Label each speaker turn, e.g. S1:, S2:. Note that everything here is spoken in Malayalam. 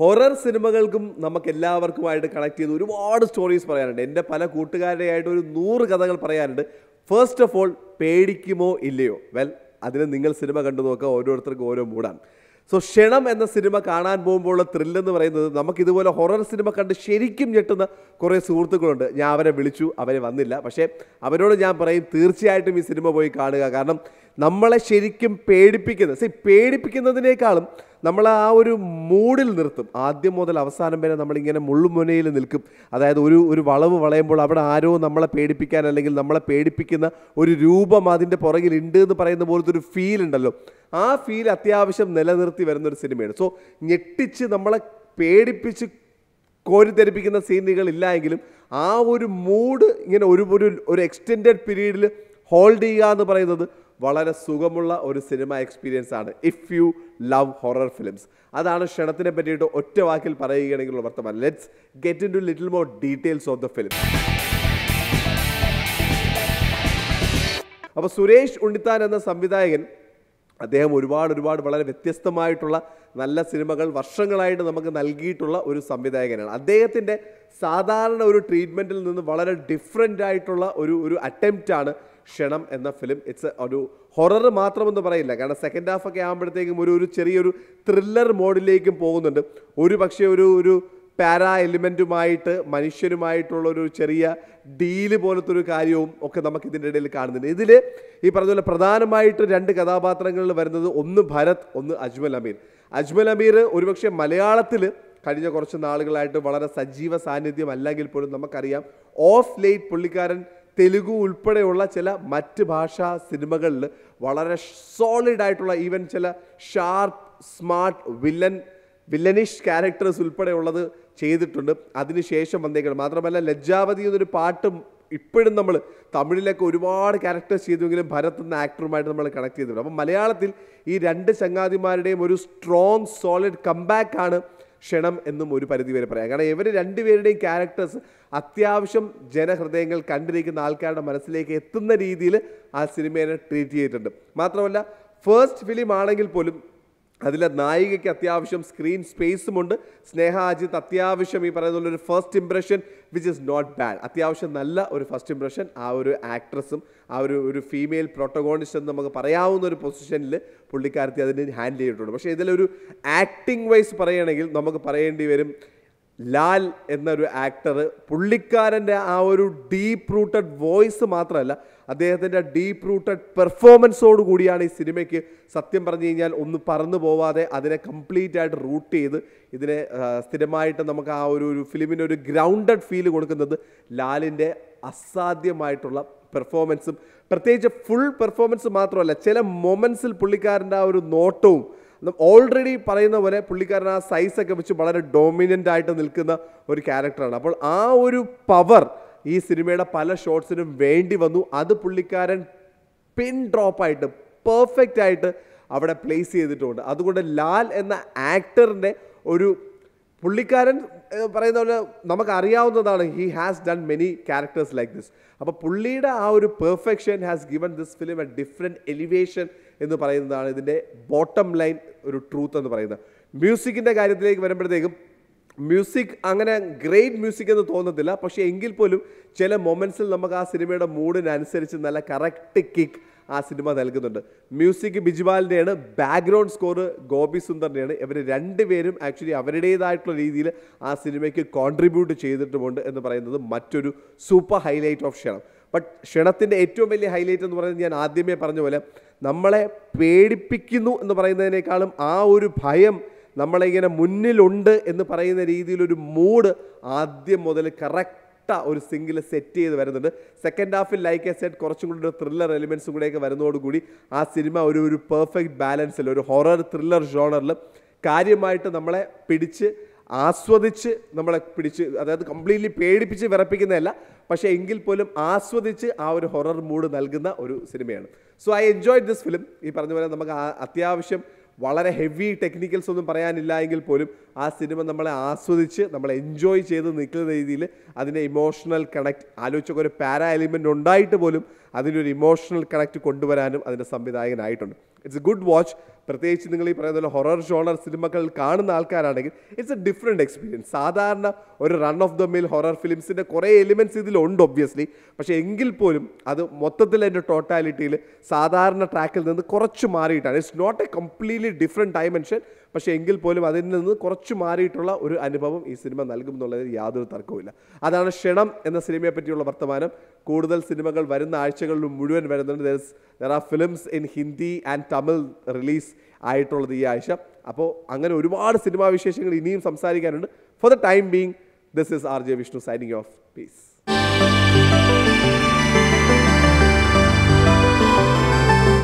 S1: ഹൊറർ സിനിമകൾക്കും നമുക്ക് എല്ലാവർക്കുമായിട്ട് കണക്ട് ചെയ്ത് ഒരുപാട് സ്റ്റോറീസ് പറയാനുണ്ട് എൻ്റെ പല കൂട്ടുകാരുടെയായിട്ട് ഒരു നൂറ് കഥകൾ പറയാനുണ്ട് ഫസ്റ്റ് ഓഫ് ഓൾ പേടിക്കുമോ ഇല്ലയോ വെൽ അതിന് നിങ്ങൾ സിനിമ കണ്ടു നോക്കുക ഓരോരുത്തർക്കും ഓരോ മൂടാണ് സോ ക്ഷണം എന്ന സിനിമ കാണാൻ പോകുമ്പോഴുള്ള ത്രില്ലെന്ന് പറയുന്നത് നമുക്കിതുപോലെ ഹൊറർ സിനിമ കണ്ട് ശരിക്കും ഞെട്ടുന്ന കുറേ സുഹൃത്തുക്കളുണ്ട് ഞാൻ അവരെ വിളിച്ചു അവരെ വന്നില്ല പക്ഷേ അവരോട് ഞാൻ പറയും തീർച്ചയായിട്ടും ഈ സിനിമ പോയി കാണുക കാരണം നമ്മളെ ശരിക്കും പേടിപ്പിക്കുന്നത് സി പേടിപ്പിക്കുന്നതിനേക്കാളും നമ്മൾ ആ ഒരു മൂഡിൽ നിർത്തും ആദ്യം മുതൽ അവസാനം വരെ നമ്മളിങ്ങനെ മുള്ളുമുനയിൽ നിൽക്കും അതായത് ഒരു ഒരു വളവ് വളയുമ്പോൾ അവിടെ ആരോ നമ്മളെ പേടിപ്പിക്കാൻ അല്ലെങ്കിൽ നമ്മളെ പേടിപ്പിക്കുന്ന ഒരു രൂപം അതിൻ്റെ പുറകിൽ ഉണ്ട് എന്ന് പറയുന്ന പോലത്തെ ഒരു ഫീൽ ഉണ്ടല്ലോ ആ ഫീൽ അത്യാവശ്യം നിലനിർത്തി വരുന്ന ഒരു സിനിമയാണ് സോ ഞെട്ടിച്ച് നമ്മളെ പേടിപ്പിച്ച് കോരിത്തെരിപ്പിക്കുന്ന സീനുകൾ ഇല്ലായെങ്കിലും ആ ഒരു മൂഡ് ഇങ്ങനെ ഒരു ഒരു ഒരു എക്സ്റ്റെൻഡഡ് പീരീഡിൽ ഹോൾഡ് ചെയ്യുക എന്ന് പറയുന്നത് വളരെ സുഖമുള്ള ഒരു സിനിമ എക്സ്പീരിയൻസ് ആണ് if you love horror films അതാണ് ക്ഷണത്തിനെ പറ്റിയിട്ട് ഒറ്റ വാക്കിൽ പറയുകയാണെങ്കിൽ വർത്തമാനം let's get into little more details of the film അപ്പോൾ സുരേഷ് ഉണ്ണിത്താൻ എന്ന സംവിധായകൻ അദ്ദേഹം ഒരുപാട് ഒരുപാട് വളരെ വ്യത്യസ്തമായിട്ടുള്ള നല്ല സിനിമകൾ വർഷങ്ങളായിട്ട് നമുക്ക് നൽകിയിട്ടുള്ള ഒരു സംവിധായകനാണ് അദ്ദേഹത്തിൻ്റെ സാധാരണ ഒരു ട്രീറ്റ്മെൻറ്റിൽ നിന്ന് വളരെ ഡിഫറെൻ്റ് ആയിട്ടുള്ള ഒരു ഒരു അറ്റംപ്റ്റാണ് ക്ഷണം എന്ന ഫിലിം ഇറ്റ്സ് ഒരു ഹൊറർ മാത്രമെന്ന് പറയില്ല കാരണം സെക്കൻഡ് ഹാഫൊക്കെ ആകുമ്പോഴത്തേക്കും ഒരു ഒരു ചെറിയൊരു ത്രില്ലർ മോഡിലേക്കും പോകുന്നുണ്ട് ഒരു പക്ഷേ ഒരു ഒരു പാരാ എലിമെൻറ്റുമായിട്ട് മനുഷ്യരുമായിട്ടുള്ള ഒരു ചെറിയ ഡീല് പോലത്തെ ഒരു കാര്യവും ഒക്കെ നമുക്ക് ഇതിൻ്റെ ഇടയിൽ കാണുന്നുണ്ട് ഇതിൽ ഈ പറഞ്ഞ പ്രധാനമായിട്ട് രണ്ട് കഥാപാത്രങ്ങളിൽ വരുന്നത് ഒന്ന് ഭരത് ഒന്ന് അജ്മൽ അമീർ അജ്മൽ അമീർ ഒരുപക്ഷെ മലയാളത്തിൽ കഴിഞ്ഞ കുറച്ച് നാളുകളായിട്ട് വളരെ സജീവ സാന്നിധ്യം അല്ലെങ്കിൽ പോലും നമുക്കറിയാം ഓഫ് ലേറ്റ് പുള്ളിക്കാരൻ തെലുഗു ഉൾപ്പെടെയുള്ള ചില മറ്റ് ഭാഷാ സിനിമകളിൽ വളരെ സോളിഡായിട്ടുള്ള ഈവൻ ചില sharp smart villain villainish characters ഉൾപ്പെടെ ഉള്ളത് ചെയ്തിട്ടുണ്ട് അതിനുശേഷം വന്നേക്കണം മാത്രമല്ല ലജ്ജാവതി എന്നൊരു പാട്ടും ഇപ്പോഴും നമ്മൾ തമിഴിലൊക്കെ ഒരുപാട് ക്യാരക്ടേഴ്സ് ചെയ്തുവെങ്കിലും ഭരത് എന്ന ആക്ടറുമായിട്ട് നമ്മൾ കണക്ട് ചെയ്തിട്ടുണ്ട് അപ്പം മലയാളത്തിൽ ഈ രണ്ട് ചങ്ങാതിമാരുടെയും ഒരു സ്ട്രോങ് സോളിഡ് കംബാക്ക് ആണ് ക്ഷണം എന്നും ഒരു പരിധിവരെ പറയാം കാരണം ഇവർ രണ്ടുപേരുടെയും ക്യാരക്ടേഴ്സ് അത്യാവശ്യം ജനഹൃദയങ്ങൾ കണ്ടിരിക്കുന്ന ആൾക്കാരുടെ മനസ്സിലേക്ക് എത്തുന്ന രീതിയിൽ ആ സിനിമയെ ട്രീറ്റ് ചെയ്തിട്ടുണ്ട് മാത്രമല്ല ഫേസ്റ്റ് ഫിലിം ആണെങ്കിൽ പോലും അതിൽ നായികയ്ക്ക് അത്യാവശ്യം സ്ക്രീൻ സ്പേസുമുണ്ട് സ്നേഹ അജിത്ത് അത്യാവശ്യം ഈ പറയുന്ന ഒരു first impression which is not bad അത്യാവശ്യം നല്ല ഒരു ഫസ്റ്റ് ഇംപ്രഷൻ ആ ഒരു ആക്ട്രസും ആ ഒരു ഒരു ഫീമെയിൽ പ്രൊട്ടഗോണിസ്റ്റ് എന്ന് നമുക്ക് പറയാവുന്ന ഒരു പൊസിഷനിൽ പുള്ളിക്കാരത്തി അതിനെ ഹാൻഡിൽ ചെയ്തിട്ടുണ്ട് പക്ഷേ ഇതിലൊരു ആക്ടിംഗ് വൈസ് പറയുകയാണെങ്കിൽ നമുക്ക് പറയേണ്ടി വരും ലാൽ എന്നൊരു ആക്ടർ പുള്ളിക്കാരൻ്റെ ആ ഒരു ഡീപ്പ് റൂട്ടഡ് വോയിസ് മാത്രമല്ല അദ്ദേഹത്തിൻ്റെ ഡീപ്പ് റൂട്ടഡ് പെർഫോമൻസോട് കൂടിയാണ് ഈ സിനിമയ്ക്ക് സത്യം പറഞ്ഞു കഴിഞ്ഞാൽ ഒന്ന് പറന്നു പോവാതെ അതിനെ കംപ്ലീറ്റ് ആയിട്ട് റൂട്ട് ചെയ്ത് ഇതിനെ സ്ഥിരമായിട്ട് നമുക്ക് ആ ഒരു ഒരു ഫിലിമിന് ഒരു ഗ്രൗണ്ടഡ് ഫീൽ കൊടുക്കുന്നത് ലാലിൻ്റെ അസാധ്യമായിട്ടുള്ള പെർഫോമൻസും പ്രത്യേകിച്ച് ഫുൾ പെർഫോമൻസ് മാത്രമല്ല ചില മൊമെൻസിൽ പുള്ളിക്കാരൻ്റെ ആ ഒരു നോട്ടവും ഓൾറെഡി പറയുന്ന പോലെ പുള്ളിക്കാരൻ ആ സൈസൊക്കെ വെച്ച് വളരെ ഡോമിനൻ്റ് ആയിട്ട് നിൽക്കുന്ന ഒരു ക്യാരക്ടറാണ് അപ്പോൾ ആ ഒരു പവർ ഈ സിനിമയുടെ പല ഷോട്ട്സിനും വേണ്ടി വന്നു അത് പുള്ളിക്കാരൻ പിൻ ഡ്രോപ്പായിട്ട് പെർഫെക്റ്റ് ആയിട്ട് അവിടെ പ്ലേസ് ചെയ്തിട്ടുണ്ട് അതുകൊണ്ട് ലാൽ എന്ന ആക്ടറിൻ്റെ ഒരു പുള്ളിക്കാരൻ പറയുന്ന പോലെ നമുക്കറിയാവുന്നതാണ് he has done many characters like this അപ്പോൾ പുള്ളിയുടെ ആ ഒരു perfection has given this film a different elevation എന്ന് പറയുന്നതാണ് ഇതിൻ്റെ ബോട്ടം ലൈൻ ഒരു ട്രൂത്ത് എന്ന് പറയുന്നത് മ്യൂസിക്കിൻ്റെ കാര്യത്തിലേക്ക് വരുമ്പോഴത്തേക്കും മ്യൂസിക് അങ്ങനെ ഗ്രേറ്റ് മ്യൂസിക് എന്ന് തോന്നത്തില്ല പക്ഷേ എങ്കിൽ പോലും ചില മൊമെൻസിൽ നമുക്ക് ആ സിനിമയുടെ മൂഡിനനുസരിച്ച് നല്ല കറക്റ്റ് കിക്ക് ആ സിനിമ നൽകുന്നുണ്ട് മ്യൂസിക് ബിജുബാലിൻ്റെയാണ് ബാക്ക്ഗ്രൗണ്ട് സ്കോർ ഗോപി സുന്ദറിൻ്റെയാണ് ഇവർ രണ്ടുപേരും ആക്ച്വലി അവരുടേതായിട്ടുള്ള രീതിയിൽ ആ സിനിമയ്ക്ക് കോൺട്രിബ്യൂട്ട് ചെയ്തിട്ടുമുണ്ട് എന്ന് പറയുന്നത് മറ്റൊരു super highlight of Kshanam but ക്ഷണത്തിൻ്റെ ഏറ്റവും വലിയ ഹൈലൈറ്റ് എന്ന് പറയുന്നത് ഞാൻ ആദ്യമേ പറഞ്ഞ പോലെ നമ്മളെ പേടിപ്പിക്കുന്നു എന്ന് പറയുന്നതിനേക്കാളും ആ ഒരു ഭയം നമ്മളിങ്ങനെ മുന്നിലുണ്ട് എന്ന് പറയുന്ന രീതിയിലൊരു മൂഡ് ആദ്യം മുതൽ കറക്റ്റ് ഇരട്ട ഒരു സിംഗിൾ സെറ്റ് ചെയ്ത് വരുന്നുണ്ട് സെക്കൻഡ് ഹാഫിൽ ലൈക്ക് എ സെറ്റ് കുറച്ചും കൂടി ത്രില്ലർ എലിമെൻസും കൂടെയൊക്കെ വരുന്നതോടുകൂടി ആ സിനിമ ഒരു ഒരു പെർഫെക്റ്റ് ബാലൻസിൽ ഒരു ഹൊറർ ത്രില്ലർ ജോണറിൽ കാര്യമായിട്ട് നമ്മളെ പിടിച്ച് ആസ്വദിച്ച് നമ്മളെ പിടിച്ച് അതായത് കംപ്ലീറ്റ്ലി പേടിപ്പിച്ച് വിറപ്പിക്കുന്നതല്ല പക്ഷേ എങ്കിൽ പോലും ആസ്വദിച്ച് ആ ഒരു ഹൊറർ മൂഡ് നൽകുന്ന ഒരു സിനിമയാണ് so I enjoy this film ഈ പറഞ്ഞ പോലെ നമുക്ക് അത്യാവശ്യം വളരെ ഹെവി ടെക്നിക്കൽസ് ഒന്നും പറയാനില്ല എങ്കിൽ പോലും ആ സിനിമ നമ്മളെ ആസ്വദിച്ച് നമ്മൾ എൻജോയ് ചെയ്ത് നിൽക്കുന്ന രീതിയിൽ അതിൻ്റെ ഇമോഷണൽ കണക്ട് ആലോചിച്ചൊക്കെ ഒരു പാരാ എലിമെൻ്റ് ഉണ്ടായിട്ട് പോലും അതിനൊരു ഇമോഷണൽ കണക്ട് കൊണ്ടുവരാനും അതിൻ്റെ സംവിധായകനായിട്ടുണ്ട് ഇറ്റ്സ് എ ഗുഡ് വാച്ച് പ്രത്യേകിച്ച് നിങ്ങൾ ഈ പറയുന്ന പോലെ ഹൊറർ ഷോണർ സിനിമകൾ കാണുന്ന ആൾക്കാരാണെങ്കിൽ ഇറ്റ്സ് എ ഡിഫറെൻറ്റ് എക്സ്പീരിയൻസ് സാധാരണ ഒരു run of the mill horror ഫിലിംസിൻ്റെ കുറേ എലിമെൻറ്റ്സ് ഇതിലുണ്ട് ഒബ്വിയസ്ലി പക്ഷേ എങ്കിൽ പോലും അത് മൊത്തത്തിൽ അതിൻ്റെ ടോട്ടാലിറ്റിയിൽ സാധാരണ ട്രാക്കിൽ നിന്ന് കുറച്ച് മാറിയിട്ടാണ് it's not a completely different dimension പക്ഷേ എങ്കിൽ പോലും അതിൽ നിന്ന് കുറച്ച് മാറിയിട്ടുള്ള ഒരു അനുഭവം ഈ സിനിമ നൽകും എന്നുള്ളതിൽ യാതൊരു തർക്കവുമില്ല അതാണ് ക്ഷണം എന്ന സിനിമയെ പറ്റിയുള്ള വർത്തമാനം കൂടുതൽ സിനിമകൾ വരുന്ന ആഴ്ചകളിൽ മുഴുവൻ വരുന്നുണ്ട് there there are films in Hindi and Tamil release ആയിട്ടുള്ളത് ഈ ആഴ്ച അപ്പോൾ അങ്ങനെ ഒരുപാട് സിനിമാ വിശേഷങ്ങൾ ഇനിയും സംസാരിക്കാനുണ്ട് for the time being this is R J Vishnu signing off piece